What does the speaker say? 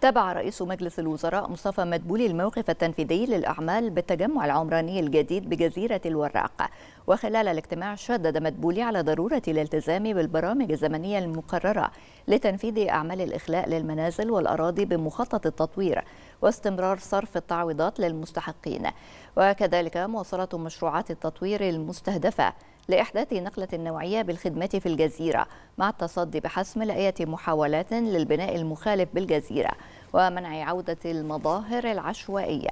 تابع رئيس مجلس الوزراء مصطفى مدبولي الموقف التنفيذي للأعمال بالتجمع العمراني الجديد بجزيرة الوراق وخلال الاجتماع شدد مدبولي على ضرورة الالتزام بالبرامج الزمنية المقررة لتنفيذ أعمال الإخلاء للمنازل والأراضي بمخطط التطوير واستمرار صرف التعويضات للمستحقين وكذلك مواصلة مشروعات التطوير المستهدفة لإحداث نقلة نوعية بالخدمة في الجزيرة مع التصدي بحسم لأية محاولات للبناء المخالف بالجزيرة ومنع عودة المظاهر العشوائية